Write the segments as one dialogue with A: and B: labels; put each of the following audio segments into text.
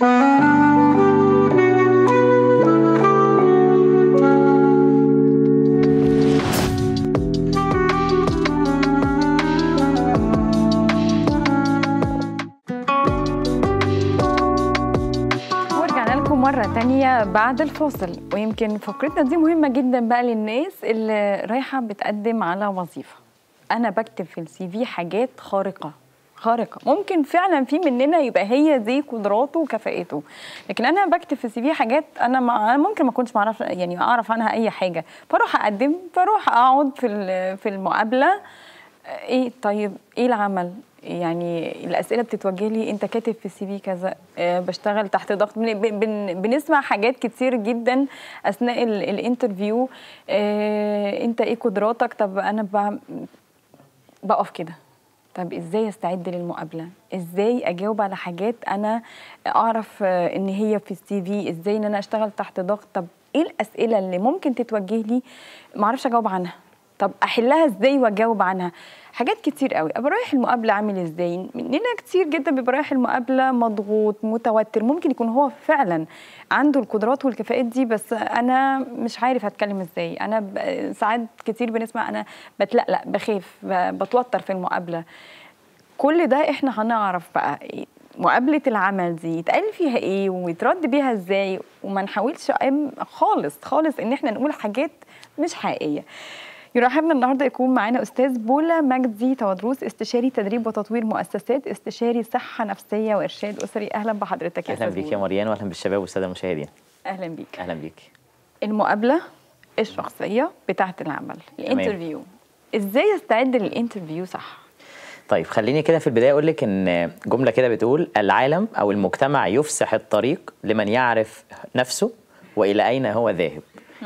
A: مرة تانية بعد الفاصل ويمكن فقرتنا دي مهمة جدا بقى للناس اللي رايحة بتقدم على وظيفة أنا بكتب في السي في حاجات خارقة خارقه ممكن فعلا في مننا يبقى هي دي قدراته وكفاءته لكن انا بكتب في السي في حاجات انا ما ممكن ما اكونش معرفش يعني اعرف عنها اي حاجه فاروح اقدم فاروح اقعد في في المقابله آه، ايه طيب ايه العمل يعني الاسئله بتتوجه لي انت كاتب في السي في كذا آه، بشتغل تحت ضغط بن بن بنسمع حاجات كتير جدا اثناء الانترفيو آه، انت ايه قدراتك طب انا بقف كده طب ازاي استعد للمقابله ازاي اجاوب على حاجات انا اعرف ان هي في السي في ازاي ان انا اشتغل تحت ضغط طب ايه الاسئله اللي ممكن تتوجه لي ما اعرفش اجاوب عنها طب احلها ازاي واجاوب عنها حاجات كتير قوي ابقى رايح المقابله عامل ازاي مننا كتير جدا بيبقى رايح المقابله مضغوط متوتر ممكن يكون هو فعلا عنده القدرات والكفاءات دي بس انا مش عارف هتكلم ازاي انا ساعات كتير بنسمع انا بتلقلق بخاف بتوتر في المقابله كل ده احنا هنعرف بقى مقابله العمل دي يتقال فيها ايه ويترد بيها ازاي وما نحاولش خالص خالص ان احنا نقول حاجات مش حقيقيه يرحبنا النهارده يكون معانا استاذ بولا مجدي توادروس استشاري تدريب وتطوير مؤسسات استشاري صحه نفسيه وارشاد اسري اهلا بحضرتك يا استاذ اهلا بيك يا
B: مريان واهلا بالشباب والساده المشاهدين اهلا بيك اهلا بيك
A: المقابله الشخصيه بتاعه العمل الانترفيو ازاي استعد للانترفيو صح
B: طيب خليني كده في البدايه اقول لك ان جمله كده بتقول العالم او المجتمع يفسح الطريق لمن يعرف نفسه والى اين هو ذاهب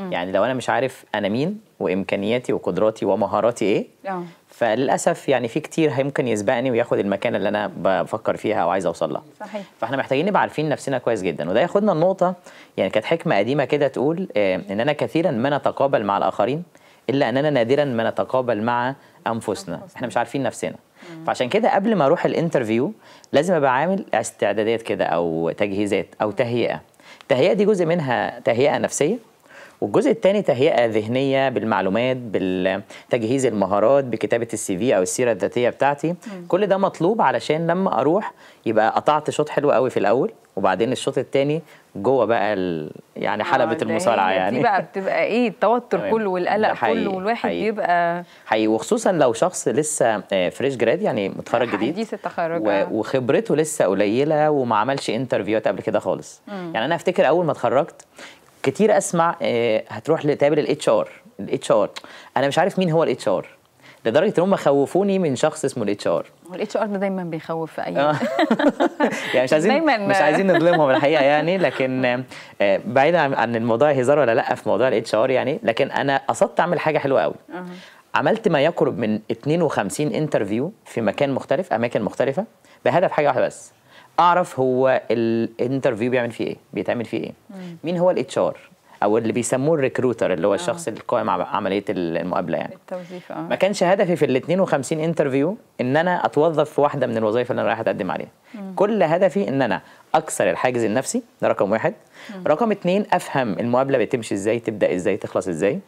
B: يعني لو انا مش عارف انا مين وامكانياتي وقدراتي ومهاراتي ايه أوه. فللاسف يعني في كتير هيمكن يسبقني وياخد المكان اللي انا بفكر فيها او عايز اوصل لها صحيح فاحنا محتاجين نبقى عارفين نفسنا كويس جدا وده ياخدنا النقطه يعني كانت حكمه قديمه كده تقول آه، ان انا كثيرا ما نتقابل مع الاخرين الا اننا نادرا ما نتقابل مع انفسنا احنا مش عارفين نفسنا فعشان كده قبل ما اروح الانترفيو لازم ابقى عامل استعدادات كده او تجهيزات او تهيئه التهيئه دي جزء منها تهيئه نفسيه والجزء الثاني تهيئه ذهنيه بالمعلومات بالتجهيز المهارات بكتابه السي في او السيره الذاتيه بتاعتي مم. كل ده مطلوب علشان لما اروح يبقى قطعت شوط حلو قوي في الاول وبعدين الشوط الثاني جوه بقى ال... يعني آه، حلبة المصارعة يعني دي بقى
A: بتبقى ايه التوتر كله والقلق كله والواحد حقيقي. بيبقى
B: حقيقي وخصوصا لو شخص لسه فريش آه، جراد يعني متخرج جديد حديث
A: التخرج و... آه.
B: وخبرته لسه قليلة وما عملش انترفيوهات قبل كده خالص مم. يعني انا افتكر اول ما اتخرجت كتير اسمع آه، هتروح لتقابل الاتش ار الاتش ار انا مش عارف مين هو الاتش ار لدرجه ان هم خوفوني من شخص اسمه الاتش ار
A: هو الاتش ار ده دايما بيخوف في اي آه.
B: يعني مش عايزين دايماً مش عايزين نظلمهم الحقيقه يعني لكن آه، بعيدا عن الموضوع هزار ولا لا في موضوع الاتش ار يعني لكن انا قصدت اعمل حاجه حلوه قوي عملت ما يقرب من 52 انترفيو في مكان مختلف اماكن مختلفه بهدف حاجه واحده بس اعرف هو الانترفيو بيعمل فيه ايه بيتعمل فيه ايه مين هو الاتش ار او اللي بيسموه الريكروتر اللي هو آه. الشخص القائم على عمليه المقابله يعني
C: التوظيف اه ما
B: كانش هدفي في ال 52 انترفيو ان انا اتوظف في واحده من الوظائف اللي انا رايح اتقدم عليها كل هدفي ان انا اكسر الحاجز النفسي ده رقم واحد مم. رقم اتنين افهم المقابله بتمشي ازاي تبدا ازاي تخلص ازاي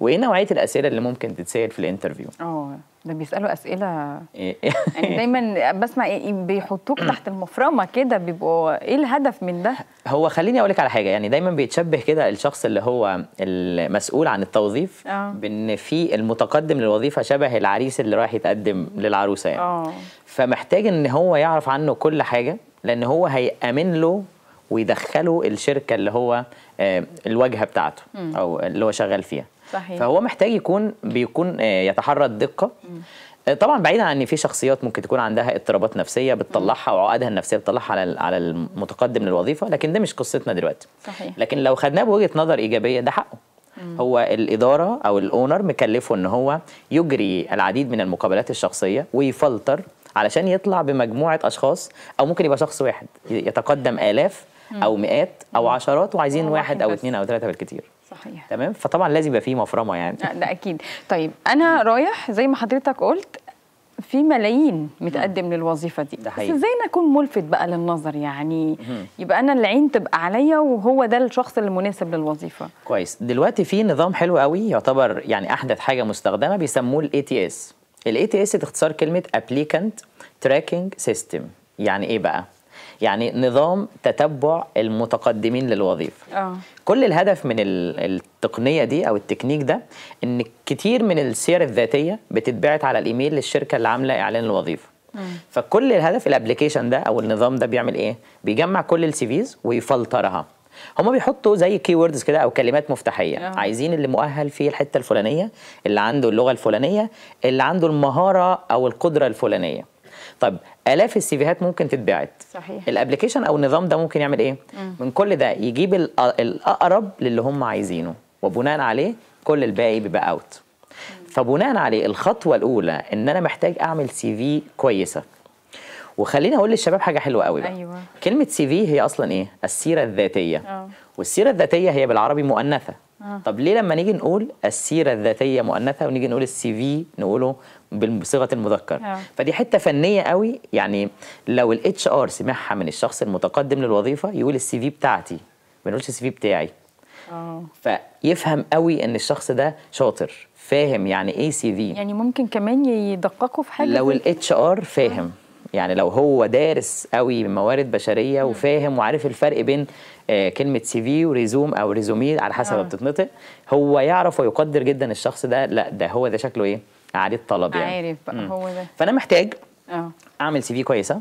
B: وايه نوعيه الاسئله اللي ممكن تتسال في الانترفيو
A: اه ده بيسالوا اسئله
B: إيه. يعني
A: دايما بسمع إيه، إيه، بيحطوك تحت المفرمه كده بيبقوا ايه الهدف من ده
B: هو خليني اقول لك على حاجه يعني دايما بيتشبه كده الشخص اللي هو المسؤول عن التوظيف آه. بان في المتقدم للوظيفه شبه العريس اللي رايح يتقدم للعروسه يعني آه. فمحتاج ان هو يعرف عنه كل حاجه لان هو هيامن له ويدخله الشركه اللي هو آه، الواجهه بتاعته او اللي هو شغال فيها
C: صحيح. فهو محتاج
B: يكون بيكون آه، يتحرى الدقه آه، طبعا بعيدا عن ان في شخصيات ممكن تكون عندها اضطرابات نفسيه بتطلعها وعقدها النفسيه بتطلعها على على المتقدم للوظيفه لكن ده مش قصتنا دلوقتي صحيح. لكن لو خدناه بوجهه نظر ايجابيه ده حقه هو الاداره او الاونر مكلفه ان هو يجري العديد من المقابلات الشخصيه ويفلتر علشان يطلع بمجموعه اشخاص او ممكن يبقى شخص واحد يتقدم الاف او مئات او عشرات وعايزين واحد او اثنين او ثلاثه بالكثير صحيح تمام فطبعا لازم يبقى في مفرمه يعني
A: آه، ده اكيد طيب انا رايح زي ما حضرتك قلت في ملايين متقدم للوظيفه دي ده حقيقي. بس ازاي نكون ملفت بقى للنظر يعني يبقى انا العين تبقى عليا وهو ده الشخص المناسب للوظيفه
B: كويس دلوقتي في نظام حلو قوي يعتبر يعني احدث حاجه مستخدمه بيسموه الاي تي اس الاي تي اس اختصار كلمه ابليكانت تراكنج سيستم يعني ايه بقى يعني نظام تتبع المتقدمين للوظيفه أوه. كل الهدف من التقنيه دي او التكنيك ده ان كتير من السير الذاتيه بتتبعت على الايميل للشركه اللي عامله اعلان الوظيفه مم. فكل الهدف الابلكيشن ده او النظام ده بيعمل ايه بيجمع كل السيفيز ويفلترها هما بيحطوا زي كي ووردز كده او كلمات مفتاحيه آه. عايزين اللي مؤهل في الحته الفلانيه اللي عنده اللغه الفلانيه اللي عنده المهاره او القدره الفلانيه طب الاف السيفيهات ممكن تتبعت صحيح الابلكيشن او النظام ده ممكن يعمل ايه مم. من كل ده يجيب آه، الاقرب للي هم عايزينه وبناء عليه كل الباقي بيبقى اوت فبناء عليه الخطوه الاولى ان انا محتاج اعمل سي في كويسه وخليني اقول للشباب حاجه حلوه قوي بقى. أيوة. كلمه سي في هي اصلا ايه السيره الذاتيه أوه. والسيره الذاتيه هي بالعربي مؤنثه آه. طب ليه لما نيجي نقول السيره الذاتيه مؤنثه ونيجي نقول السي في نقوله بصيغه المذكر آه. فدي حته فنيه قوي يعني لو الاتش ار سمعها من الشخص المتقدم للوظيفه يقول السي في بتاعتي ما نقولش السي في بتاعي آه. فيفهم قوي ان الشخص ده شاطر فاهم يعني ايه سي في
A: يعني ممكن كمان يدققوا في حاجه لو الاتش
B: ار فاهم آه. يعني لو هو دارس قوي موارد بشريه وفاهم وعارف الفرق بين آه، كلمه سي في وريزوم او ريزومي على حسب ما اه. بتتنطق هو يعرف ويقدر جدا الشخص ده لا ده هو ده شكله ايه عليه الطلب يعني عارف بقى هو ده فانا محتاج اه. اعمل سي في كويسه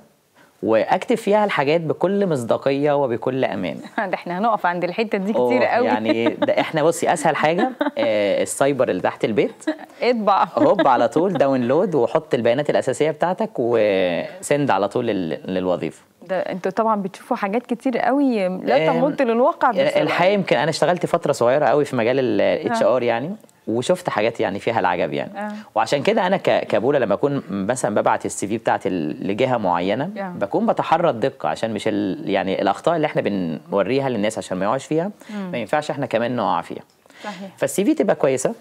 B: واكتب فيها الحاجات بكل مصداقيه وبكل امان
A: ده احنا هنقف عند الحته دي كتير قوي يعني
B: ده احنا بصي اسهل حاجه آه السايبر اللي تحت البيت
A: اطبع هوب على
B: طول داونلود وحط البيانات الاساسيه بتاعتك وسند على طول للوظيفه
A: ده انتوا طبعا بتشوفوا حاجات كتير قوي لا تمت للواقع بصراحه الحقيقه
B: يمكن انا اشتغلت فتره صغيره قوي في مجال الاتش آه. ار يعني وشفت حاجات يعني فيها العجب يعني آه. وعشان كده انا كبوله لما اكون مثلا ببعت السي في بتاعتي لجهه معينه آه. بكون بتحرى الدقه عشان مش يعني الاخطاء اللي احنا بنوريها للناس عشان ما يقعوش فيها مم. ما ينفعش احنا كمان نقع فيها صحيح فالسي في تبقى كويسه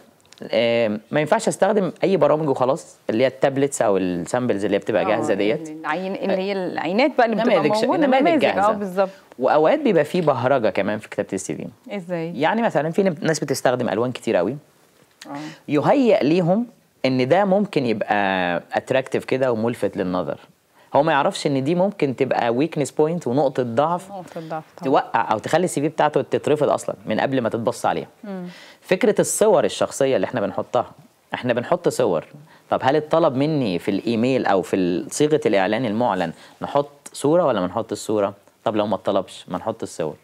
B: آه، ما ينفعش استخدم اي برامج وخلاص اللي هي التابلتس او السامبلز اللي هي بتبقى آه، جاهزه ديت
A: العين اللي هي العينات بقى اللي بتبقى موجوده اه بالظبط
B: واوقات بيبقى فيه بهرجه كمان في كتابه السي في ازاي يعني مثلا في ناس بتستخدم الوان كتير قوي آه. يهيئ ليهم ان ده ممكن يبقى اتراكتيف كده وملفت للنظر هو ما يعرفش ان دي ممكن تبقى ويكنس بوينت ونقطه ضعف نقطه ضعف توقع او تخلي السي في بتاعته تترفض اصلا من قبل ما تتبص عليها فكره الصور الشخصيه اللي احنا بنحطها احنا بنحط صور طب هل الطلب مني في الايميل او في صيغه الاعلان المعلن نحط صوره ولا ما نحط الصوره طب لو ما اتطلبش ما نحط الصور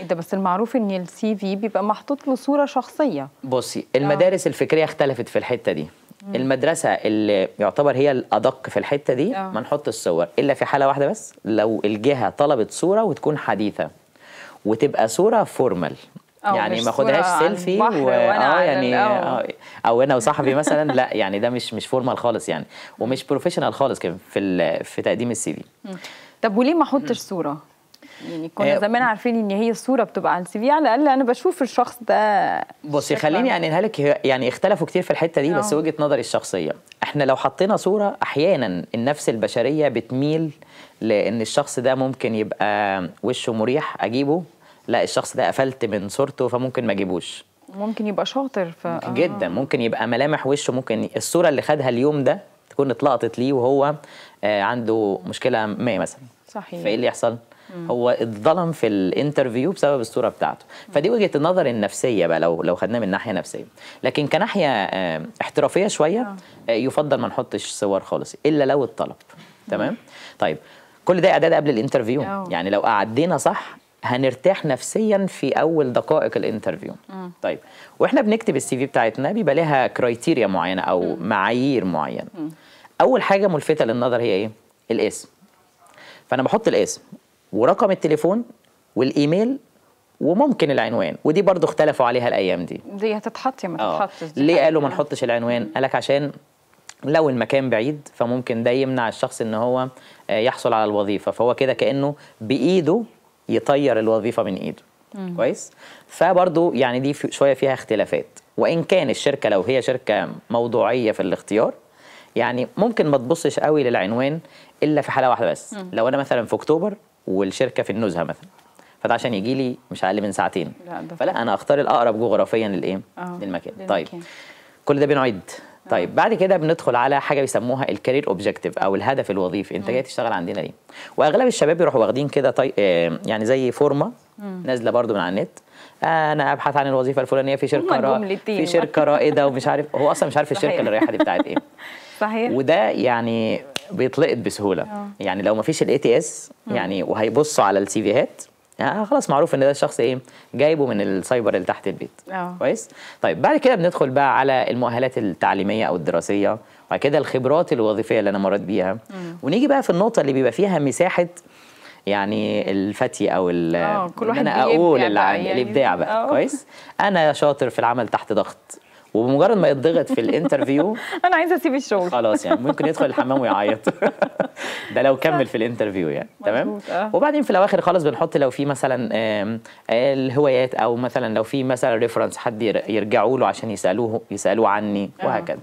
A: إيه ده بس المعروف ان السي في بيبقى محطوط له صوره شخصيه
B: بصي المدارس الفكريه اختلفت في الحته دي المدرسه اللي يعتبر هي الادق في الحته دي آه. ما نحط الصور الا في حاله واحده بس لو الجهه طلبت صوره وتكون حديثه وتبقى صوره فورمال
C: آه، يعني ما خدهاش سيلفي و... اه
B: يعني أو. آه. او انا وصاحبي مثلا لا يعني ده مش مش فورمال خالص يعني ومش بروفيشنال خالص كمان في ال... في تقديم السي في
A: طب وليه ما احطش صوره يعني كنا آه زمان عارفين ان هي الصوره بتبقى على السي في على الاقل انا بشوف الشخص ده بصي خليني
B: انقلها لك يعني اختلفوا كتير في الحته دي أوه. بس اه. وجهه نظري الشخصيه احنا لو حطينا صوره احيانا النفس البشريه بتميل لان الشخص ده ممكن يبقى وشه مريح اجيبه لا الشخص ده قفلت من صورته فممكن ما اجيبوش
A: ممكن يبقى شاطر
B: ف... ممكن آه. جدا ممكن يبقى ملامح وشه ممكن الصوره اللي خدها اليوم ده تكون اتلقطت ليه وهو آه، عنده مشكله ما مثلا صحيح فايه اللي يحصل؟ هو اتظلم في الانترفيو بسبب الصوره بتاعته فدي وجهه النظر النفسيه بقى لو لو خدناه من ناحيه نفسيه لكن كناحيه آه، احترافيه شويه آه. آه، يفضل ما نحطش صور خالص الا لو الطلب تمام طيب كل ده اعداد قبل الانترفيو يعني لو قعدينا صح هنرتاح نفسيا في اول دقائق الانترفيو طيب واحنا بنكتب السي في بتاعتنا بيبقى لها كرايتيريا معينه او معايير معينه اول حاجه ملفته للنظر هي ايه الاسم فانا بحط الاسم ورقم التليفون والايميل وممكن العنوان ودي برضو اختلفوا عليها الايام دي
A: دي هتتحط يا
B: ما آه. تتحطش ليه قالوا ما نحطش العنوان قالك عشان لو المكان بعيد فممكن ده يمنع الشخص ان هو آه، يحصل على الوظيفه فهو كده كانه بايده يطير الوظيفه من ايده مم. كويس فبرضو يعني دي شويه فيها اختلافات وان كان الشركه لو هي شركه موضوعيه في الاختيار يعني ممكن ما تبصش قوي للعنوان الا في حاله واحده بس مم. لو انا مثلا في اكتوبر والشركه في النزهه مثلا فده عشان يجي لي مش اقل من ساعتين
C: لا فلا انا
B: اختار الاقرب جغرافيا للايه آه، للمكان طيب كل ده بنعد آه. طيب بعد كده بندخل على حاجه بيسموها الكارير اوبجيكتيف او الهدف الوظيفي انت جاي آه. تشتغل عندنا ليه واغلب الشباب بيروحوا واخدين كده طي... يعني زي فورمه نازله برده من على النت انا ابحث عن الوظيفه الفلانيه في شركه را... في شركه رائده ومش عارف هو اصلا مش عارف الشركه اللي رايحه دي بتاعت ايه
A: صحيح
B: وده يعني بيتلقط بسهوله أوه. يعني لو ما فيش الاي تي اس آه. يعني وهيبصوا على السي فيهات يعني آه، خلاص معروف ان ده الشخص ايه جايبه من السايبر اللي تحت البيت آه. كويس طيب بعد كده بندخل بقى على المؤهلات التعليميه او الدراسيه وبعد كده الخبرات الوظيفيه اللي انا مريت بيها م. ونيجي بقى في النقطه اللي بيبقى فيها مساحه يعني الفتي او ال كل واحد انا اقول يعني الابداع بقى أوه. كويس انا شاطر في العمل تحت ضغط وبمجرد ما يتضغط في الانترفيو انا عايزه اسيب الشغل خلاص يعني ممكن يدخل الحمام ويعيط ده لو كمل في الانترفيو يعني تمام آه. وبعدين في الاواخر خالص بنحط لو في مثلا الهوايات او مثلا لو في مثلا ريفرنس حد يرجعوا له عشان يسالوه يسالوه عني آه. وهكذا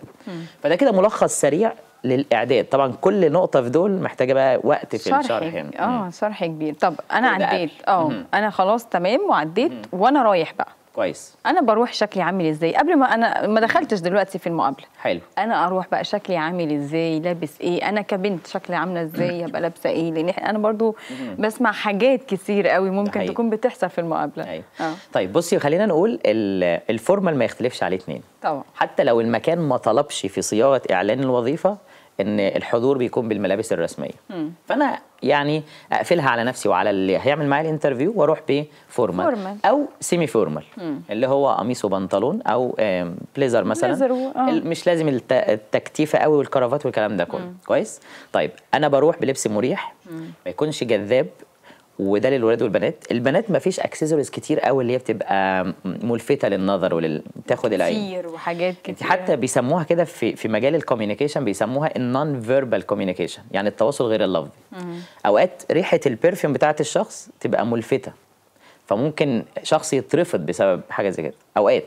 B: فده كده ملخص سريع للاعداد طبعا كل نقطه في دول محتاجه بقى وقت في الشرح يعني اه
A: شرح كبير طب انا عديت اه انا خلاص تمام وعديت وانا رايح بقى كويس انا بروح شكلي عامل ازاي قبل ما انا ما دخلتش دلوقتي في المقابله حلو انا اروح بقى شكلي عامل ازاي لابس ايه انا كبنت شكلي عامله ازاي هبقى لابسه ايه لان انا برضو بسمع حاجات كتير قوي ممكن تكون بتحصل في المقابله أيوه. آه.
B: طيب بصي خلينا نقول الفورمال ما يختلفش عليه اثنين طبعا حتى لو المكان ما طلبش في صياغه اعلان الوظيفه ان الحضور بيكون بالملابس الرسميه مم. فانا يعني اقفلها على نفسي وعلى اللي هيعمل معايا الانترفيو واروح بفورمال فورمال. او سيمي فورمال اللي هو قميص وبنطلون او بليزر مثلا بليزر
C: و... آه. مش
B: لازم التكتيفه قوي والكرافات والكلام ده كله كويس طيب انا بروح بلبس مريح مم. ما يكونش جذاب وده للولاد والبنات البنات ما فيش اكسسوارز كتير قوي اللي هي بتبقى ملفته للنظر ولل تاخد العين
A: كتير وحاجات كتير حتى
B: بيسموها كده في في مجال الكوميونيكيشن بيسموها النون فيربال كوميونيكيشن يعني التواصل غير اللفظي اوقات ريحه البرفيوم بتاعه الشخص تبقى ملفته فممكن شخص يترفض بسبب حاجه زي كده اوقات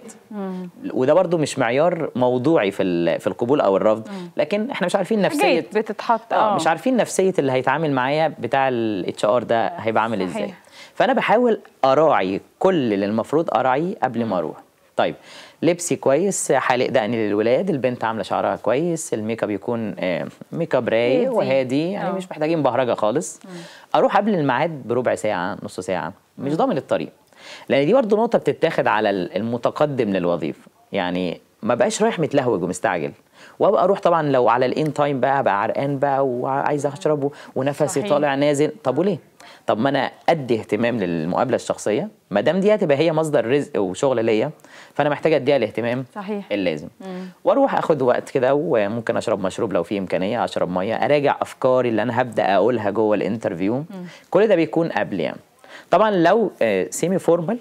B: وده برضو مش معيار موضوعي في في القبول او الرفض مم. لكن احنا مش عارفين نفسيه بتتحط آه،, اه مش عارفين نفسيه اللي هيتعامل معايا بتاع الاتش ار ده هيبقى عامل ازاي فانا بحاول اراعي كل اللي المفروض اراعيه قبل ما اروح طيب لبسي كويس حالق دقني للولاد البنت عامله شعرها كويس الميك اب يكون آه، ميك اب رايق وهادي يعني آه. مش محتاجين بهرجه خالص اروح قبل الميعاد بربع ساعه نص ساعه مش ضامن الطريق لان دي برضه نقطه بتتاخد على المتقدم للوظيفه يعني ما بقاش رايح متلهوج ومستعجل وابقى اروح طبعا لو على الان تايم بقى بقى عرقان بقى وعايز اشرب ونفسي طالع نازل طب وليه طب ما انا ادي اهتمام للمقابله الشخصيه ما دام دي هتبقى هي مصدر رزق وشغل ليا فانا محتاجه اديها الاهتمام صحيح اللازم مم. واروح اخد وقت كده وممكن اشرب مشروب لو في امكانيه اشرب ميه اراجع افكاري اللي انا هبدا اقولها جوه الانترفيو كل ده بيكون قبل يعني طبعا لو سيمي آه، فورمال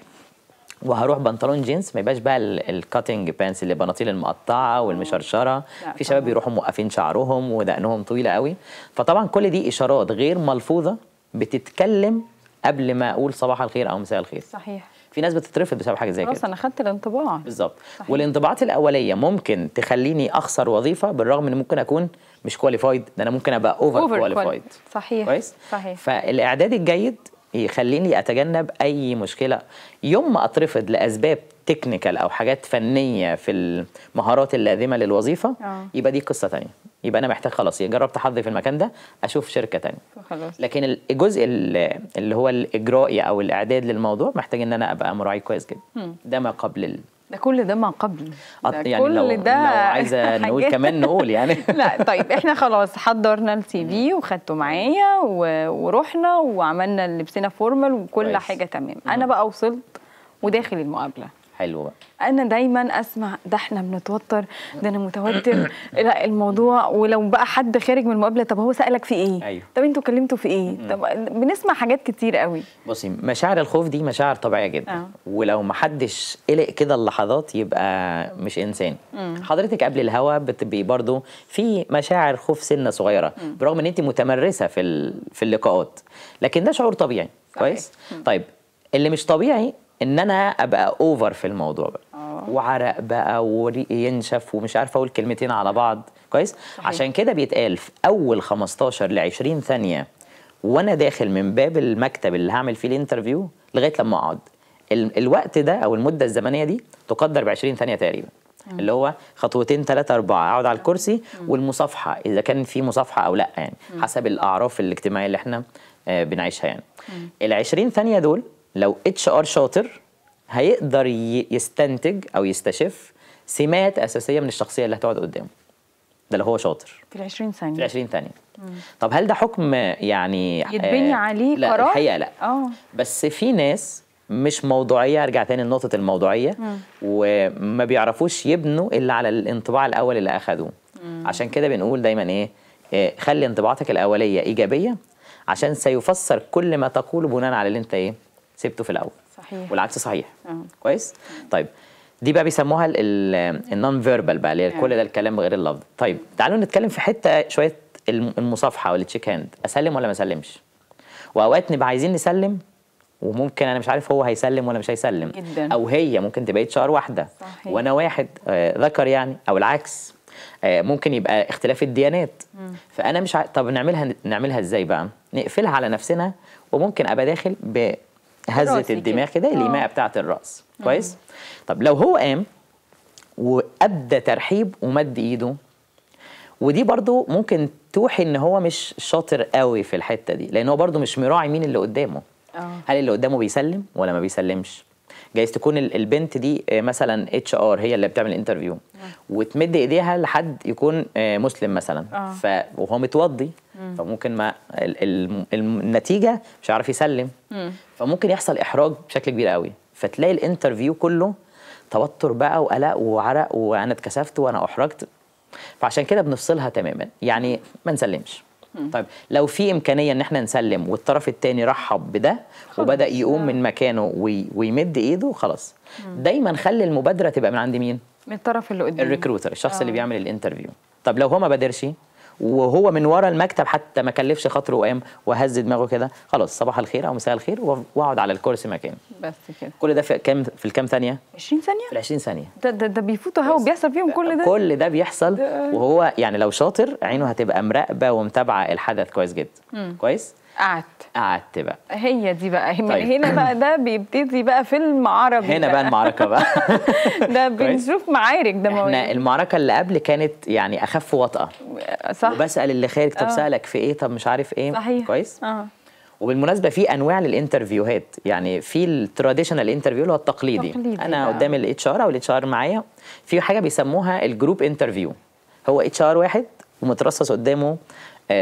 B: وهروح بنطلون جينز ما يبقاش بقى الكاتنج بانس اللي بناطيل المقطعه والمشرشره في شباب بيروحوا موقفين شعرهم ودقنهم طويله قوي فطبعا كل دي اشارات غير ملفوظه بتتكلم قبل ما اقول صباح الخير او مساء الخير صحيح في ناس بتترفض بسبب حاجه زي كده خلاص انا
A: خدت الانطباع بالظبط
B: والانطباعات الاوليه ممكن تخليني اخسر وظيفه بالرغم ان ممكن اكون مش كواليفايد ده انا ممكن ابقى اوفر كواليفايد
A: صحيح كويس صحيح
B: فالاعداد الجيد يخليني اتجنب اي مشكله يوم ما اترفض لاسباب تكنيكال او حاجات فنيه في المهارات اللازمه للوظيفه أوه. يبقى دي قصه ثانيه يبقى انا محتاج خلاص جربت حظي في المكان ده اشوف شركه ثانيه خلاص لكن الجزء اللي هو الاجرائي او الاعداد للموضوع محتاج ان انا ابقى مراعي كويس جدا ده ما قبل
A: ده كل ده ما قبل
B: ده يعني كل لو ده لو عايزه نقول كمان نقول يعني
A: لا طيب احنا خلاص حضرنا السي في وخدته معايا ورحنا وعملنا لبسنا فورمال وكل حاجه تمام انا بقى وصلت وداخل المقابله حلو بقى انا دايما اسمع ده احنا بنتوتر ده انا متوتر لا الموضوع ولو بقى حد خارج من المقابله طب هو سالك في ايه أيوه. طب انتوا اتكلمتوا في ايه طب بنسمع حاجات كتير قوي
B: بصي مشاعر الخوف دي مشاعر طبيعيه جدا آه. ولو ما حدش قلق كده اللحظات يبقى مش انسان حضرتك قبل الهوا بتبقي برضو في مشاعر خوف سنه صغيره برغم ان انت متمرسه في في اللقاءات لكن ده شعور طبيعي كويس طيب اللي مش طبيعي ان انا ابقى اوفر في الموضوع بقى أوه. وعرق بقى وريق ينشف ومش عارفه اقول كلمتين على بعض كويس صحيح. عشان كده بيتقال في اول 15 ل 20 ثانيه وانا داخل من باب المكتب اللي هعمل فيه الانترفيو لغايه لما اقعد الوقت ده او المده الزمنيه دي تقدر ب 20 ثانيه تقريبا آه. اللي هو خطوتين ثلاثة أربعة أقعد على الكرسي آه. آه. والمصافحة إذا كان في مصافحة أو لأ يعني حسب الأعراف الاجتماعية اللي إحنا بنعيشها يعني ال 20 ثانية دول لو اتش ار شاطر هيقدر يستنتج او يستشف سمات اساسيه من الشخصيه اللي هتقعد قدامه ده لو هو شاطر
A: في ال 20 ثانيه في ال
B: 20 ثانيه طب هل ده حكم يعني آه، يتبني آه
A: عليه لا قرار الحقيقه لا اه
B: بس في ناس مش موضوعيه ارجع تاني لنقطه الموضوعيه مم. وما بيعرفوش يبنوا الا على الانطباع الاول اللي اخذوه عشان كده بنقول دايما ايه, إيه خلي انطباعاتك الاوليه ايجابيه عشان سيفسر كل ما تقوله بناء على اللي انت ايه سبته في الاول
C: صحيح والعكس صحيح أه.
B: كويس طيب دي بقى بيسموها النون فيربال بقى اللي كل آه. ده الكلام غير اللفظ طيب تعالوا نتكلم في حته شويه المصافحه ولا التشيك هاند اسلم ولا ما اسلمش واوقات نبقى عايزين نسلم وممكن انا مش عارف هو هيسلم ولا مش هيسلم جدا. او هي ممكن تبقى اتش واحده صحيح. وانا واحد آه، ذكر يعني او العكس آه، ممكن يبقى اختلاف الديانات م. فانا مش ع... طب نعملها نعملها ازاي بقى نقفلها على نفسنا وممكن ابقى داخل ب هزه الدماغ كده الايماء آه. بتاعت الراس كويس طب لو هو قام وادى ترحيب ومد ايده ودي برضو ممكن توحي ان هو مش شاطر قوي في الحته دي لان هو برضو مش مراعي مين اللي قدامه أوه. هل اللي قدامه بيسلم ولا ما بيسلمش جايز تكون البنت دي آه، مثلا اتش ار هي اللي بتعمل انترفيو آه. وتمد ايديها لحد يكون آه، مسلم مثلا ف وهو متوضي فممكن ما ال ال النتيجه مش عارف يسلم فممكن يحصل احراج بشكل كبير قوي فتلاقي الانترفيو كله توتر بقى وقلق وعرق وانا اتكسفت وانا احرجت فعشان كده بنفصلها تماما يعني ما نسلمش طيب لو في امكانيه ان احنا نسلم والطرف الثاني رحب بده وبدا يقوم آه. من مكانه وي ويمد ايده خلاص دايما خلي المبادره تبقى من عند مين من الطرف اللي قدام الريكروتر الشخص آه. اللي بيعمل الانترفيو طب لو هو ما بادرش وهو من ورا المكتب حتى ما كلفش خاطره وقام وهز دماغه كده خلاص صباح الخير او مساء الخير واقعد على الكرسي مكاني بس كده كل ده في كام في الكام ثانيه 20 ثانيه في 20 ثانيه ده ده, ده بيفوتوا
A: هوا بيحصل فيهم كل ده كل ده بيحصل
B: وهو يعني لو شاطر عينه هتبقى مراقبه ومتابعه الحدث كويس جدا كويس قعدت قعدت بقى
A: هي دي بقى من طيب. هنا بقى ده بيبتدي بقى فيلم عربي هنا بقى, المعركه بقى ده بنشوف معارك
B: ده احنا المعركه اللي قبل كانت يعني اخف وطأه صح وبسال اللي خارج طب أوه. سالك في ايه طب مش عارف ايه صحيح كويس اه وبالمناسبه في انواع للانترفيوهات يعني في التراديشنال انترفيو اللي هو التقليدي تقليدي انا قدام الاتش ار او الاتش ار معايا في حاجه بيسموها الجروب انترفيو هو اتش ار واحد ومترصص قدامه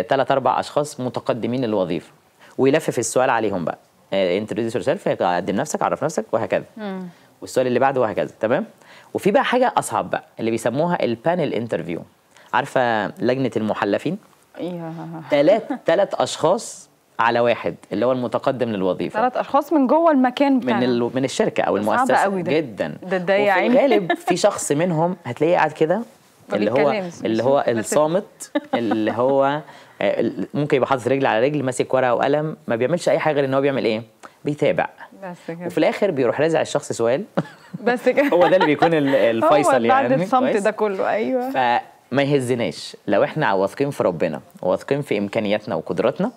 B: ثلاث آه، اربع اشخاص متقدمين للوظيفه ويلفف السؤال عليهم بقى انتروديوس يور سيلف قدم نفسك عرف نفسك وهكذا مم. والسؤال اللي بعده وهكذا تمام وفي بقى حاجه اصعب بقى اللي بيسموها البانل انترفيو عارفه لجنه المحلفين ثلاث إيه. ثلاث اشخاص على واحد اللي هو المتقدم للوظيفه ثلاث
A: اشخاص من جوه المكان بتاعنا من
B: ال... من الشركه او المؤسسه قوي ده. جدا
A: ده ده يعني الغالب
B: في شخص منهم هتلاقيه قاعد كده اللي هو اللي هو الصامت اللي هو آه، ممكن يبقى حاطط رجل على رجل ماسك ورقه وقلم ما بيعملش اي حاجه غير ان هو بيعمل ايه؟ بيتابع بس كده وفي الاخر بيروح رازع الشخص سؤال بس كده هو ده اللي بيكون الفيصل يعني بعد الصمت ده
C: كله ايوه
B: فما يهزناش لو احنا واثقين في ربنا واثقين في امكانياتنا وقدراتنا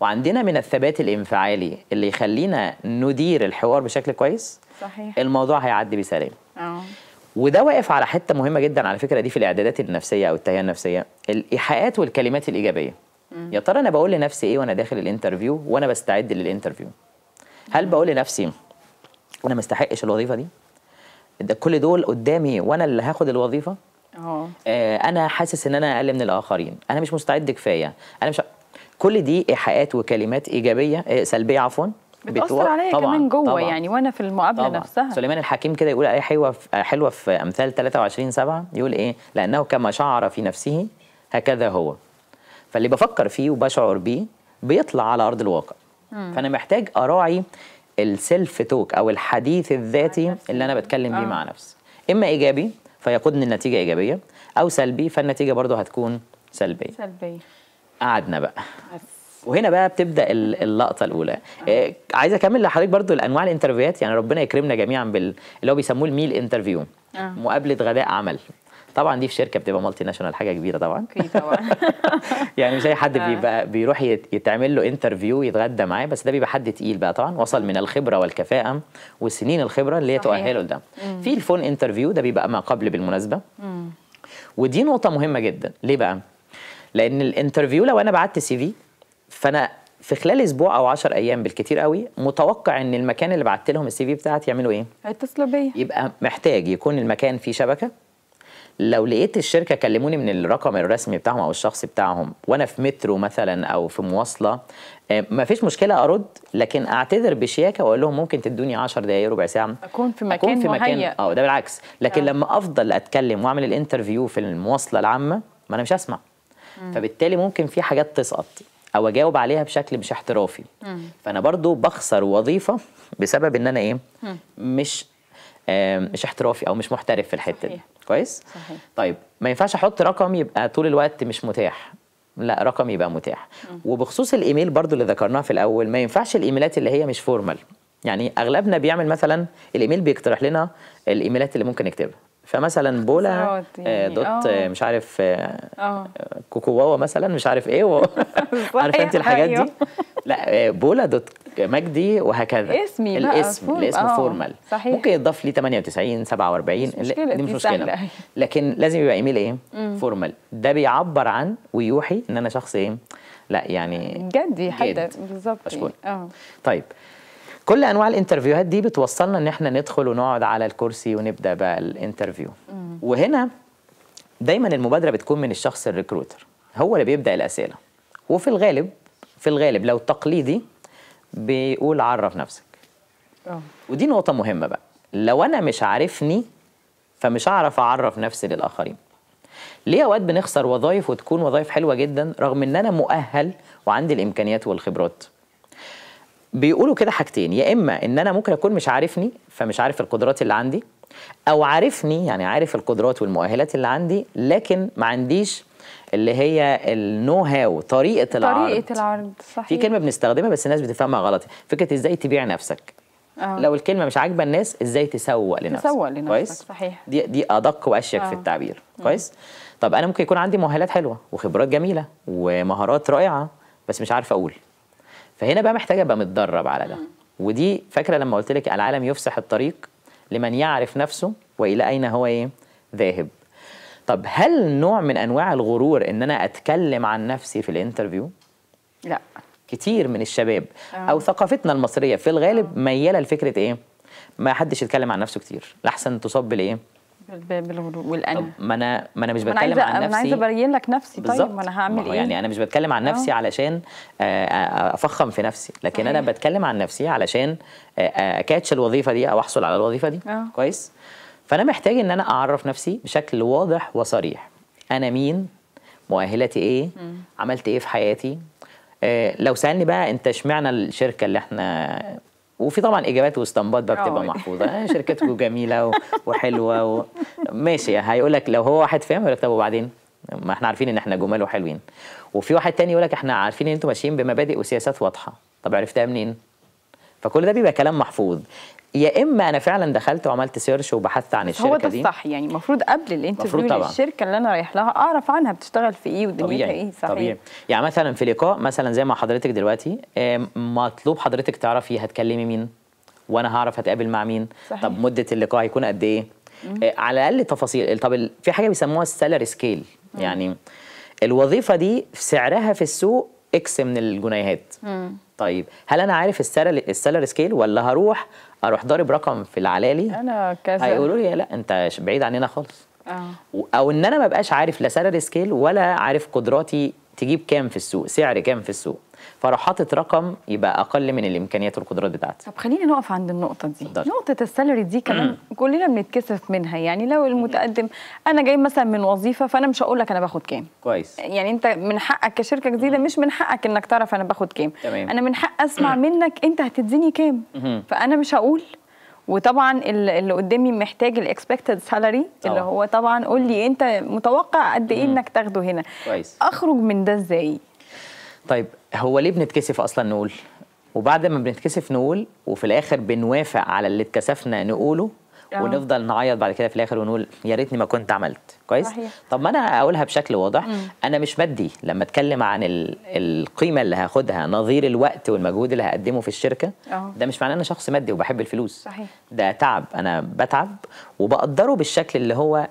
B: وعندنا من الثبات الانفعالي اللي يخلينا ندير الحوار بشكل كويس صحيح الموضوع هيعدي بسلام اه وده واقف على حته مهمه جدا على فكره دي في الاعدادات النفسيه او التهيئه النفسيه الايحاءات والكلمات الايجابيه يا ترى انا بقول لنفسي ايه وانا داخل الانترفيو وانا بستعد للانترفيو هل بقول لنفسي انا ما استحقش الوظيفه دي ده كل دول قدامي وانا اللي هاخد الوظيفه آه انا حاسس ان انا اقل من الاخرين انا مش مستعد كفايه انا مش كل دي ايحاءات وكلمات ايجابيه إيه سلبيه عفوا بتأثر عليا كمان جوه طبعًا يعني
A: وانا في المقابله طبعًا نفسها
B: سليمان الحكيم كده يقول اي حلوه حلوه في امثال 23 7 يقول ايه لانه كما شعر في نفسه هكذا هو فاللي بفكر فيه وبشعر بيه بيطلع على ارض الواقع مم. فانا محتاج اراعي السيلف توك او الحديث الذاتي اللي انا بتكلم بيه آه. مع نفسي اما ايجابي فيقودني النتيجه ايجابيه او سلبي فالنتيجه برضه هتكون سلبيه سلبيه قعدنا بقى بس. وهنا بقى بتبدا اللقطه الاولى آه، عايز اكمل لحضرتك برضو الانواع الانترفيوهات يعني ربنا يكرمنا جميعا بال اللي هو بيسموه الميل انترفيو آه. مقابله غداء عمل طبعا دي في شركه بتبقى مالتي ناشونال حاجه كبيره طبعا يعني مش اي حد آه. بيبقى بيروح يتعمل له انترفيو يتغدى معاه بس ده بيبقى حد تقيل بقى طبعا وصل من الخبره والكفاءه وسنين الخبره اللي هي تؤهله لده في الفون انترفيو ده بيبقى ما قبل بالمناسبه ودي نقطه مهمه جدا ليه بقى لان الانترفيو لو انا بعت سي في فانا في خلال اسبوع او 10 ايام بالكتير قوي متوقع ان المكان اللي بعت لهم السي في بتاعتي يعملوا ايه
A: هيتصلوا بيا
B: يبقى محتاج يكون المكان فيه شبكه لو لقيت الشركه كلموني من الرقم الرسمي بتاعهم او الشخص بتاعهم وانا في مترو مثلا او في مواصله آه، ما فيش مشكله ارد لكن اعتذر بشياكه واقول لهم ممكن تدوني 10 دقائق ربع ساعه
C: اكون في مكان أكون في مكان
B: اه ده بالعكس لكن آه. لما افضل اتكلم واعمل الانترفيو في المواصله العامه ما انا مش هسمع فبالتالي ممكن في حاجات تسقط او اجاوب عليها بشكل مش احترافي مم. فانا برضو بخسر وظيفه بسبب ان انا ايه مم. مش آه مش احترافي او مش محترف في الحته صحيح. دي كويس صحيح. طيب ما ينفعش احط رقم يبقى طول الوقت مش متاح لا رقم يبقى متاح مم. وبخصوص الايميل برضو اللي ذكرناها في الاول ما ينفعش الايميلات اللي هي مش فورمال يعني اغلبنا بيعمل مثلا الايميل بيقترح لنا الايميلات اللي ممكن نكتبها فمثلا بولا آه، يعني، دوت آه، آه. مش عارف كوكوواوا مثلا مش عارف ايه
C: عارفه انت الحاجات دي أيوه.
B: لا بولا دوت مجدي وهكذا اسمي الاسم بقى الاسم آه فورمال صحيح. ممكن يضاف لي 98 47 مش مشكلة دي مش مشكله لكن لازم يبقى ايميل ايه مم. فورمال ده بيعبر عن ويوحي ان انا شخص ايه لا يعني
A: جدي حد بالظبط اه
B: طيب كل انواع الانترفيوهات دي بتوصلنا ان احنا ندخل ونقعد على الكرسي ونبدا بقى الانترفيو وهنا دايما المبادره بتكون من الشخص الريكروتر هو اللي بيبدا الاسئله وفي الغالب في الغالب لو تقليدي بيقول عرف نفسك أوه. ودي نقطه مهمه بقى لو انا مش عارفني فمش هعرف اعرف نفسي للاخرين ليه اوقات بنخسر وظائف وتكون وظائف حلوه جدا رغم ان انا مؤهل وعندي الامكانيات والخبرات بيقولوا كده حاجتين يا اما ان انا ممكن اكون مش عارفني فمش عارف القدرات اللي عندي او عارفني يعني عارف القدرات والمؤهلات اللي عندي لكن ما عنديش اللي هي النو هاو طريقه, العرض طريقه
A: العرض صحيح في كلمه
B: بنستخدمها بس الناس بتفهمها غلط فكره ازاي تبيع نفسك أوه. لو الكلمه مش عاجبه الناس ازاي تسوق لنفسك تسوق لنفسك كويس صحيح دي دي ادق واشيك أوه. في آه. التعبير كويس طب انا ممكن يكون عندي مؤهلات حلوه وخبرات جميله ومهارات رائعه بس مش عارف اقول فهنا بقى محتاج ابقى متدرب على ده ودي فاكره لما قلت لك العالم يفسح الطريق لمن يعرف نفسه والى اين هو ايه ذاهب طب هل نوع من انواع الغرور ان انا اتكلم عن نفسي في الانترفيو لا كتير من الشباب آه. او ثقافتنا المصريه في الغالب آه. مياله لفكره ايه ما حدش يتكلم عن نفسه كتير لاحسن تصاب بالايه
A: بالغرور والانا
B: ما انا ما انا مش بتكلم عن نفسي انا عايز
A: ابين لك نفسي طيب ما انا هعمل ايه يعني انا
B: مش بتكلم عن نفسي أوه. علشان آه، آه، افخم في نفسي لكن صحيح. انا بتكلم عن نفسي علشان آه، اكاتش الوظيفه دي او احصل على الوظيفه دي أوه. كويس فانا محتاج ان انا اعرف نفسي بشكل واضح وصريح انا مين مؤهلاتي ايه م. عملت ايه في حياتي لو سالني بقى انت اشمعنى الشركه اللي احنا وفي طبعا اجابات واستنباط بقى بتبقى محفوظه آه، شركتكم جميله و... وحلوه و... ماشي هيقول لك لو هو واحد فاهم يقول لك طب وبعدين ما احنا عارفين ان احنا جمال وحلوين وفي واحد تاني يقول لك احنا عارفين ان انتوا ماشيين بمبادئ وسياسات واضحه طب عرفتها منين فكل ده بيبقى كلام محفوظ يا اما انا فعلا دخلت وعملت سيرش وبحثت عن الشركه دي هو ده الصح
A: يعني المفروض قبل الانترفيو للشركه اللي انا رايح لها اعرف عنها بتشتغل في ايه ودنيتها ايه صحيح طبيعي
B: يعني مثلا في لقاء مثلا زي ما حضرتك دلوقتي مطلوب حضرتك تعرفي هتكلمي مين وانا هعرف هتقابل مع مين صحيح. طب مده اللقاء هيكون قد ايه آه، على الاقل تفاصيل طب في حاجه بيسموها السالري سكيل يعني الوظيفه دي في سعرها في السوق اكس من الجنيهات مم. طيب هل انا عارف السالر سكيل ولا هروح اروح ضارب رقم في العلالي انا كذا هيقولوا لي لا انت بعيد عننا خالص آه. او ان انا ما بقاش عارف لا سالر سكيل ولا عارف قدراتي تجيب كام في السوق سعر كام في السوق فراح حاطط رقم يبقى اقل من الامكانيات والقدرات بتاعتي طب
A: خلينا نقف عند النقطه دي ده. نقطه السالري دي كمان كلنا بنتكسف منها يعني لو المتقدم انا جاي مثلا من وظيفه فانا مش هقول لك انا باخد كام كويس يعني انت من حقك كشركه جديده مش من حقك انك تعرف انا باخد كام تمام. انا من حق اسمع منك انت هتديني كام فانا مش هقول وطبعا اللي قدامي محتاج الاكسبكتد سالري اللي هو طبعا قول لي انت متوقع قد ايه انك تاخده هنا كويس اخرج من ده ازاي
B: طيب هو ليه بنتكسف اصلا نقول وبعد ما بنتكسف نقول وفي الاخر بنوافق على اللي اتكسفنا نقوله أوه. ونفضل نعيط بعد كده في الاخر ونقول يا ريتني ما كنت عملت كويس صحيح. طب ما انا اقولها بشكل واضح مم. انا مش مادي لما اتكلم عن القيمه اللي هاخدها نظير الوقت والمجهود اللي هقدمه في الشركه أوه. ده مش معناه انا شخص مادي وبحب الفلوس صحيح. ده تعب انا بتعب وبقدره بالشكل اللي هو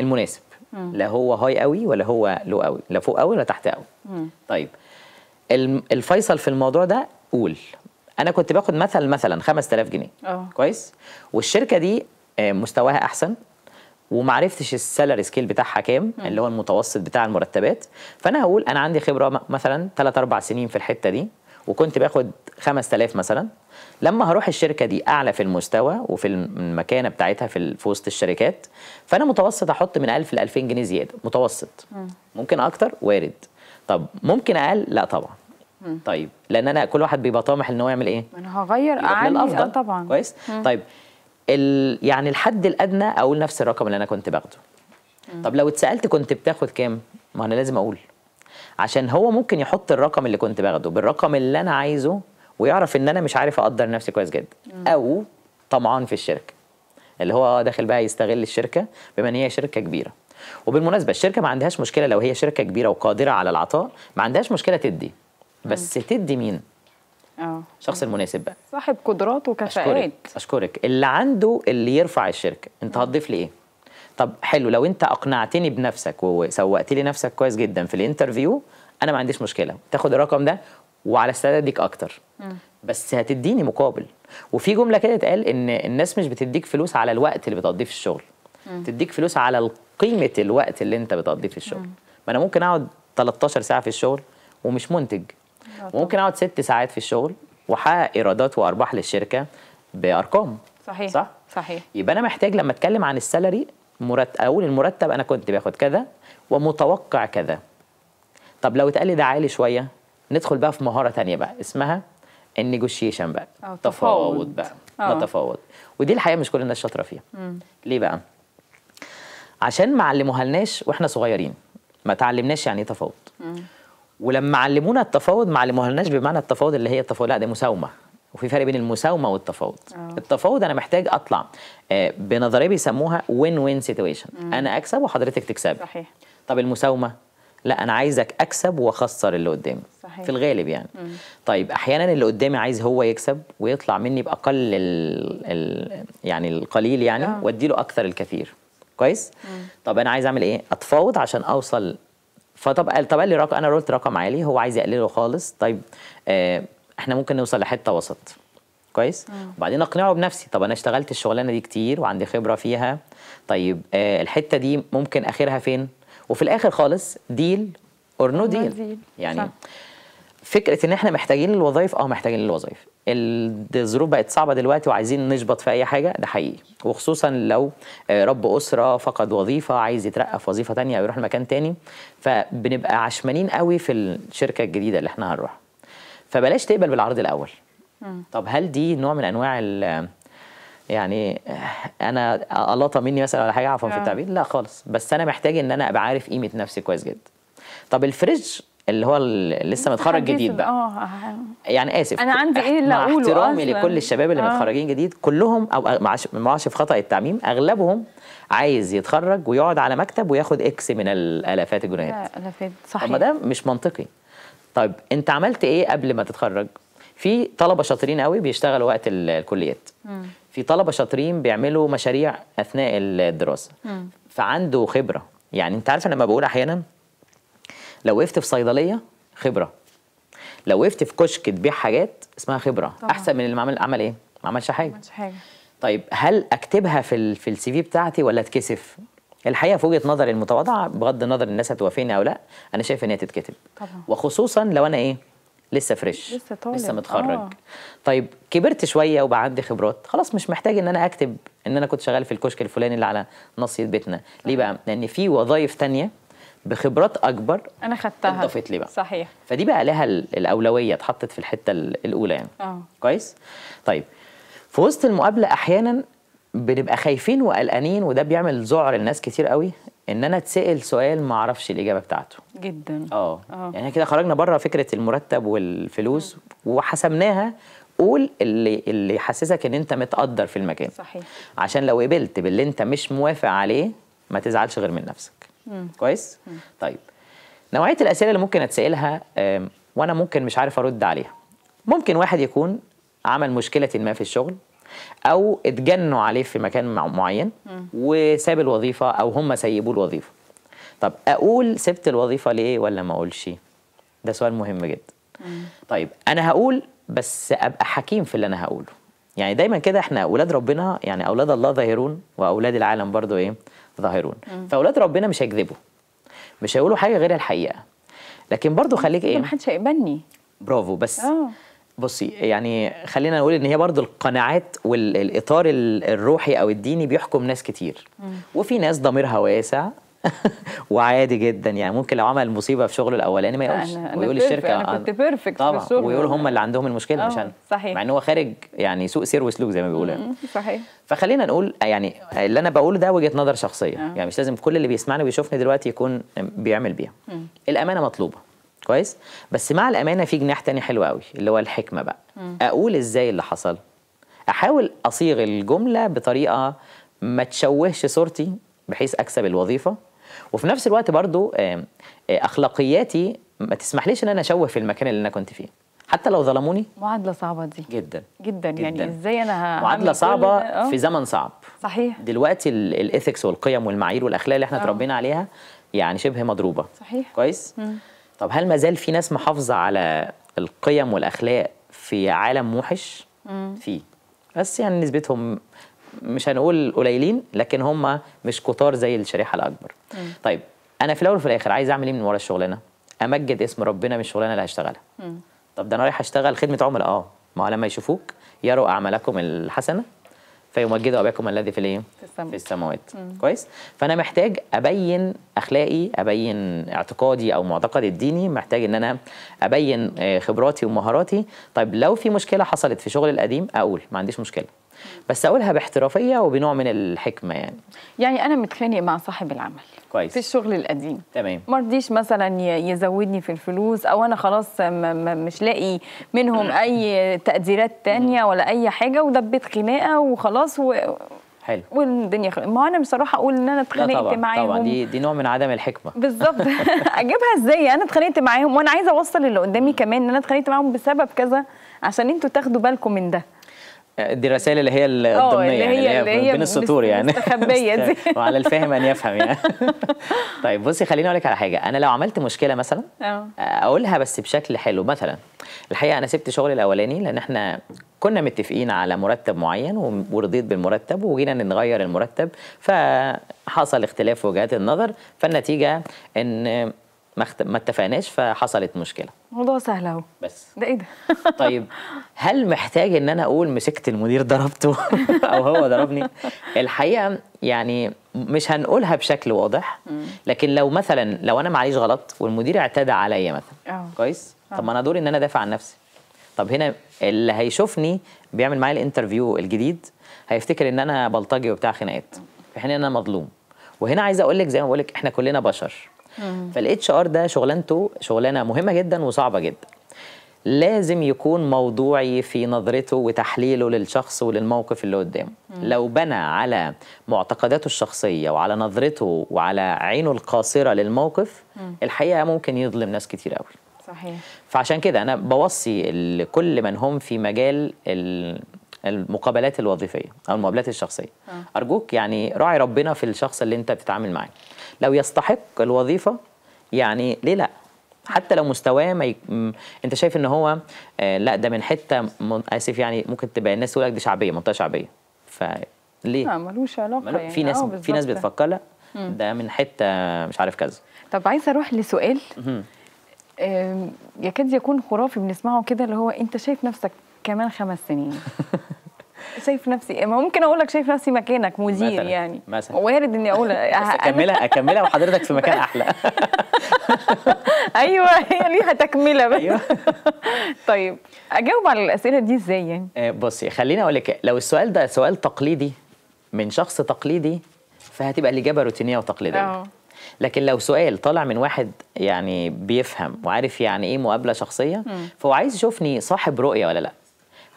B: المناسب مم. لا هو هاي قوي ولا هو لو قوي لا فوق قوي ولا تحت قوي مم. طيب الفيصل في الموضوع ده قول انا كنت باخد مثل مثلا 5000 جنيه أوه. كويس والشركه دي آه، مستواها احسن وما عرفتش السالري سكيل بتاعها كام اللي هو المتوسط بتاع المرتبات فانا هقول انا عندي خبره مثلا 3 4 سنين في الحته دي وكنت باخد 5000 مثلا لما هروح الشركه دي اعلى في المستوى وفي المكانه بتاعتها في في وسط الشركات فانا متوسط احط من 1000 ل 2000 جنيه زياده متوسط ممكن اكتر وارد طب ممكن اقل لا طبعا مم. طيب لان انا كل واحد بيبقى طامح ان هو يعمل ايه
A: انا هغير اعلي الافضل آه،
B: طبعا كويس مم. طيب ال... يعني الحد الادنى اقول نفس الرقم اللي انا كنت باخده مم. طب لو اتسالت كنت بتاخد كام ما انا لازم اقول عشان هو ممكن يحط الرقم اللي كنت باخده بالرقم اللي انا عايزه ويعرف ان انا مش عارف اقدر نفسي كويس جدا مم. او طمعان في الشركه اللي هو داخل بقى يستغل الشركه بما ان هي شركه كبيره وبالمناسبه الشركه ما عندهاش مشكله لو هي شركه كبيره وقادره على العطاء ما عندهاش مشكله تدي بس تدي مين اه الشخص المناسب بقى
A: صاحب قدرات وكفاءات أشكرك.
B: اشكرك اللي عنده اللي يرفع الشركه انت آه. هتضيف لي ايه طب حلو لو انت اقنعتني بنفسك وسوقت لي نفسك كويس جدا في الانترفيو انا ما عنديش مشكله تاخد الرقم ده وعلى استعدادك اكتر بس هتديني مقابل وفي جمله كده اتقال ان الناس مش بتديك فلوس على الوقت اللي بتقضيه في الشغل تديك فلوس على قيمه الوقت اللي انت بتقضيه في الشغل ما انا ممكن اقعد 13 ساعه في الشغل ومش منتج وممكن آه، اقعد ست ساعات في الشغل واحقق ايرادات وارباح للشركه بارقام
C: صحيح صح صحيح
B: يبقى انا محتاج لما اتكلم عن السالري مرتب اقول المرتب انا كنت باخد كذا ومتوقع كذا طب لو اتقال لي ده عالي شويه ندخل بقى في مهاره تانية بقى اسمها النيجوشيشن بقى
C: أو تفاوض بقى أوه. نتفاوض
B: ودي الحقيقه مش كل الناس شاطره فيها ليه بقى عشان ما علموها لناش واحنا صغيرين ما تعلمناش يعني ايه تفاوض ولما علمونا التفاوض ما علموهالناش بمعنى التفاوض اللي هي التفاوض لا ده مساومه وفي فرق بين المساومه والتفاوض أوه. التفاوض انا محتاج اطلع آه، بنظريه بيسموها وين وين سيتويشن انا اكسب وحضرتك تكسبي صحيح طب المساومه لا انا عايزك اكسب واخسر اللي قدامي صحيح. في الغالب يعني مم. طيب احيانا اللي قدامي عايز هو يكسب ويطلع مني باقل الـ الـ يعني القليل يعني آه. وادي له اكثر الكثير كويس مم. طب انا عايز اعمل ايه اتفاوض عشان اوصل فطب طب قال لي رقم انا قلت رقم عالي هو عايز يقلله خالص طيب آه، احنا ممكن نوصل لحته وسط كويس مم. وبعدين اقنعه بنفسي طب انا اشتغلت الشغلانه دي كتير وعندي خبره فيها طيب آه الحته دي ممكن اخرها فين وفي الاخر خالص ديل اور نو ديل يعني صح. فكره ان احنا محتاجين الوظائف اه محتاجين الوظائف الظروف بقت صعبه دلوقتي وعايزين نشبط في اي حاجه ده حقيقي وخصوصا لو آه، رب اسره فقد وظيفه عايز يترقى في وظيفه ثانيه او يروح لمكان ثاني فبنبقى عشمانين قوي في الشركه الجديده اللي احنا هنروح فبلاش تقبل بالعرض الاول طب هل دي نوع من انواع يعني آه، انا قلطه مني مثلا ولا حاجه عفوا في آه. التعبير لا خالص بس انا محتاج ان انا ابقى عارف قيمه نفسي كويس جدا طب الفريج اللي هو لسه متخرج جديد بقى آه، آه، آه. يعني اسف انا
A: عندي ايه اللي اقوله احترامي أصلاً. لكل الشباب اللي متخرجين
B: جديد كلهم او ما اعرفش في خطا التعميم اغلبهم عايز يتخرج ويقعد على مكتب وياخد اكس من الالافات الجنيهات
A: الالافات صحيح طب ما ده
B: مش منطقي طيب انت عملت ايه قبل ما تتخرج في طلبه شاطرين قوي بيشتغلوا وقت الكليات في طلبه شاطرين بيعملوا مشاريع اثناء الدراسه فعنده خبره يعني انت عارف انا لما بقول احيانا لو وقفت في صيدليه خبره لو وقفت في كشك تبيع حاجات اسمها خبره طبعا. احسن من اللي عمل عمل ايه ما عملش حاجه ما عملش حاجه طيب هل اكتبها في ال في السي في بتاعتي ولا اتكسف الحقيقه في وجهه نظري المتواضعه بغض النظر الناس هتوافقني او لا انا شايف ان هي تتكتب طبعا وخصوصا لو انا ايه لسه فريش لسه
C: طالب لسه متخرج آه.
B: طيب كبرت شويه وبقى عندي خبرات خلاص مش محتاج ان انا اكتب ان انا كنت شغال في الكشك الفلاني اللي على ناصيه بيتنا ليه طيب. بقى لان في وظايف ثانيه بخبرات اكبر انا خدتها اضافت لي بقى صحيح فدي بقى لها الاولويه اتحطت في الحته الاولى يعني اه كويس طيب في وسط المقابله احيانا بنبقى خايفين وقلقانين وده بيعمل ذعر لناس كتير قوي ان انا اتسال سؤال ما اعرفش الاجابه بتاعته جدا اه, آه. يعني كده خرجنا بره فكره المرتب والفلوس أوه. وحسبناها قول اللي اللي يحسسك ان انت متقدر في المكان صحيح عشان لو قبلت باللي انت مش موافق عليه ما تزعلش غير من نفسك مم. كويس مم. طيب نوعيه الاسئله اللي ممكن اتسالها وانا ممكن مش عارف ارد عليها ممكن واحد يكون عمل مشكله ما في الشغل او اتجنوا عليه في مكان معين وساب الوظيفه او هم سيبوا الوظيفه طب اقول سبت الوظيفه ليه ولا ما اقولش ده سؤال مهم جدا طيب انا هقول بس ابقى حكيم في اللي انا هقوله يعني دايما كده احنا اولاد ربنا يعني اولاد الله ظاهرون واولاد العالم برضو ايه ظاهرون فاولاد ربنا مش هيكذبوا مش هيقولوا حاجه غير الحقيقه لكن برضو خليك ايه محدش هيقبلني برافو بس أوه. بصي يعني خلينا نقول ان هي برضو القناعات والاطار الروحي او الديني بيحكم ناس كتير مم. وفي ناس ضميرها واسع وعادي جدا يعني ممكن لو عمل مصيبه في شغله الاولاني ما يقولش أنا ويقول أنا الشركه انا كنت بيرفكت طبعا في الشغل ويقول هم اللي عندهم المشكله مش آه، انا صحيح مع ان هو خارج يعني سوء سير وسلوك زي ما بيقولوا صحيح فخلينا نقول يعني اللي انا بقوله ده وجهه نظر شخصيه أوه. يعني مش لازم كل اللي بيسمعني وبيشوفني دلوقتي يكون بيعمل بيها مم. الامانه مطلوبه كويس بس مع الامانه في جناح تاني حلو قوي اللي هو الحكمه بقى مم. اقول ازاي اللي حصل احاول اصيغ الجمله بطريقه ما تشوهش صورتي بحيث اكسب الوظيفه وفي نفس الوقت برضو آه، اخلاقياتي ما تسمحليش ان انا اشوه في المكان اللي انا كنت فيه حتى لو ظلموني معادله صعبه دي جدا
A: جدا, يعني جداً. يعني ازاي انا معادله صعبه آه. في زمن صعب صحيح
B: دلوقتي الايثكس والقيم والمعايير والاخلاق اللي احنا آه. اتربينا عليها يعني شبه مضروبه صحيح كويس مم. طب هل ما زال في ناس محافظه على القيم والاخلاق في عالم موحش في بس يعني نسبتهم مش هنقول قليلين لكن هم مش كتار زي الشريحه الاكبر م. طيب انا في الاول وفي الاخر عايز اعمل ايه من ورا الشغلانه امجد اسم ربنا من الشغلانه اللي هشتغلها م. طب ده انا رايح اشتغل خدمه عملاء اه ما لما يشوفوك يروا اعمالكم الحسنه فيمجدوا اباكم الذي في الايه في السماوات كويس فانا محتاج ابين اخلاقي ابين اعتقادي او معتقدي الديني محتاج ان انا ابين آه، خبراتي ومهاراتي طيب لو في مشكله حصلت في شغلي القديم اقول ما عنديش مشكله بس اقولها باحترافيه وبنوع من الحكمه يعني
A: يعني انا متخانق مع صاحب العمل كويس في الشغل القديم تمام ما رضيش مثلا يزودني في الفلوس او انا خلاص مش لاقي منهم اي تقديرات تانية ولا اي حاجه ودبت خناقه وخلاص و... حلو والدنيا خلصت ما انا بصراحه اقول ان انا اتخانقت معاهم طبعا دي دي
B: نوع من عدم الحكمه
A: بالظبط اجيبها ازاي انا اتخانقت معاهم وانا عايزه اوصل اللي قدامي كمان ان انا اتخانقت معاهم بسبب كذا عشان انتوا تاخدوا بالكم من ده
B: دي الرسائل اللي هي آه، الضمنيه يعني، اللي يعني اللي هي بين السطور يعني مستخبيه دي وعلى الفاهم ان يفهم يعني طيب بصي خليني اقول لك على حاجه انا لو عملت مشكله مثلا آه. اقولها بس بشكل حلو مثلا الحقيقه انا سبت شغلي الاولاني لان احنا كنا متفقين على مرتب معين ورضيت بالمرتب وجينا نغير المرتب فحصل اختلاف وجهات النظر فالنتيجه ان ما اتفقناش فحصلت مشكله
A: موضوع سهل اهو بس ده ايه ده
B: طيب هل محتاج ان انا اقول مسكت المدير ضربته او هو ضربني الحقيقه يعني مش هنقولها بشكل واضح لكن لو مثلا لو انا معليش غلط والمدير اعتدى عليا مثلا أوه. كويس آه. طب ما انا دوري ان انا ادافع عن نفسي طب هنا اللي هيشوفني بيعمل معايا الانترفيو الجديد هيفتكر ان انا بلطجي وبتاع خناقات في حين ان انا مظلوم وهنا عايز اقول لك زي ما بقول لك احنا كلنا بشر فالاتش ار ده شغلانته شغلانه مهمه جدا وصعبه جدا لازم يكون موضوعي في نظرته وتحليله للشخص وللموقف اللي قدامه لو بنى على معتقداته الشخصية وعلى نظرته وعلى عينه القاصرة للموقف مم. الحقيقة ممكن يظلم ناس كتير قوي صحيح فعشان كده أنا بوصي لكل من هم في مجال المقابلات الوظيفية أو المقابلات الشخصية مم. أرجوك يعني راعي ربنا في الشخص اللي أنت بتتعامل معاه لو يستحق الوظيفه يعني ليه لا حتى لو مستواه ما ي... م... انت شايف ان هو آه لا ده من حته من... اسف يعني ممكن تبقى الناس تقول لك دي شعبيه منطقه شعبيه فليه؟ لا
A: ملوش علاقه ملو... يعني في ناس اه، في ناس بتفكر لا ده
B: من حته مش عارف كذا
A: طب عايزه اروح لسؤال يكاد يكون خرافي بنسمعه كده اللي هو انت شايف نفسك كمان خمس سنين شايف نفسي إيه؟ ممكن اقول لك شايف نفسي مكانك مدير مثلاً. يعني مثلا وارد اني اقول اكملها
B: أه، اكملها وحضرتك في مكان احلى ايوه هي ليها تكمله بس أيوة.
A: طيب اجاوب على الاسئله دي ازاي يعني
B: آه، بصي خليني اقول لك لو السؤال ده سؤال تقليدي من شخص تقليدي فهتبقى الاجابه روتينيه وتقليديه آه. لكن لو سؤال طالع من واحد يعني بيفهم وعارف يعني ايه مقابله شخصيه فهو عايز يشوفني صاحب رؤيه ولا لا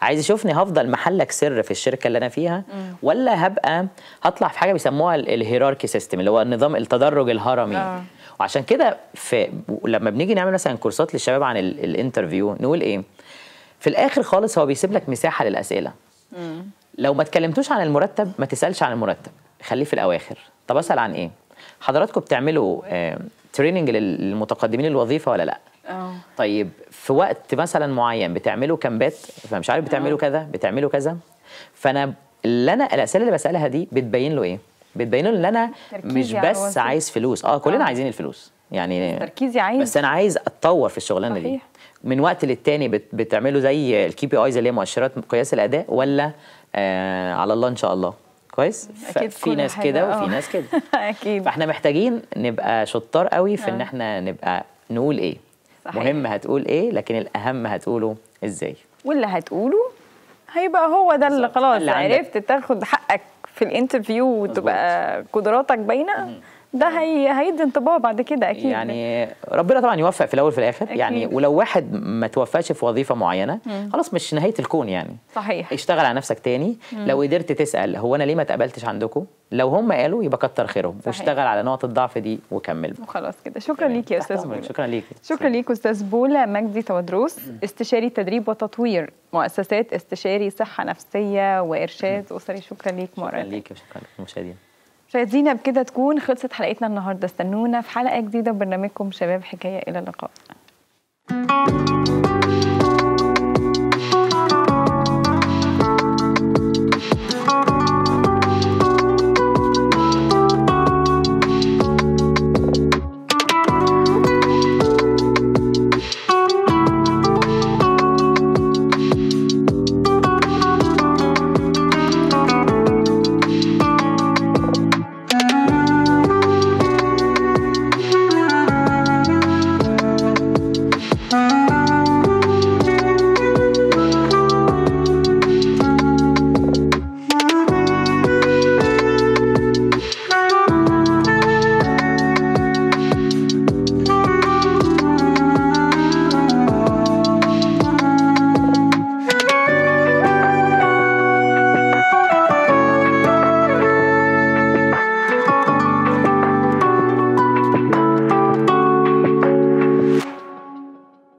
B: عايز يشوفني هفضل محلك سر في الشركه اللي انا فيها ولا هبقى هطلع في حاجه بيسموها الهيراركي سيستم اللي هو النظام التدرج الهرمي آه. وعشان كده في لما بنيجي نعمل مثلا كورسات للشباب عن الانترفيو نقول ايه في الاخر خالص هو بيسيب لك مساحه للاسئله مم. لو ما اتكلمتوش عن المرتب ما تسالش عن المرتب خليه في الاواخر طب اسال عن ايه حضراتكم بتعملوا آه تريننج للمتقدمين الوظيفه ولا لا أوه. طيب في وقت مثلا معين بتعملوا كامبات فمش عارف بتعملوا كذا بتعملوا كذا فانا اللي انا الاسئله اللي بسالها دي بتبين له ايه بتبين له ان انا مش بس يعني عايز فلوس اه كلنا أوه. عايزين الفلوس يعني تركيزي عايز بس انا عايز اتطور في الشغلانه صحيح. دي من وقت للتاني بتعملوا زي الكي بي ايز اللي هي مؤشرات قياس الاداء ولا آه على الله ان شاء الله كويس أكيد في ناس كده وفي أه. ناس كده اكيد فاحنا محتاجين نبقى شطار قوي في أوه. ان أه. احنا نبقى نقول ايه صحيح. مهم هتقول ايه لكن الاهم هتقوله ازاي
A: واللي هتقوله هيبقى هو ده اللي خلاص عرفت تاخد حقك في الانترفيو وتبقى قدراتك باينه ده هي هيدي انطباع بعد كده اكيد يعني
B: ربنا طبعا يوفق في الاول في الاخر أكيد. يعني ولو واحد ما توفقش في وظيفه معينه مم. خلاص مش نهايه الكون يعني صحيح اشتغل على نفسك تاني مم. لو قدرت تسال هو انا ليه ما اتقبلتش عندكم لو هم قالوا يبقى كتر خيرهم واشتغل على نقط الضعف دي وكمل وخلاص كده شكرا يعني ليك يا استاذ بولا شكرا ليك
A: شكرا ليك استاذ بولا مجدي تودروس استشاري تدريب وتطوير مؤسسات استشاري صحه نفسيه وارشاد اسري شكرا ليك مره شكرا
B: ليك وشكرا للمشاهدين
A: شاهد بكده تكون خلصت حلقتنا النهارده استنونا في حلقه جديده ببرنامجكم شباب حكايه الى اللقاء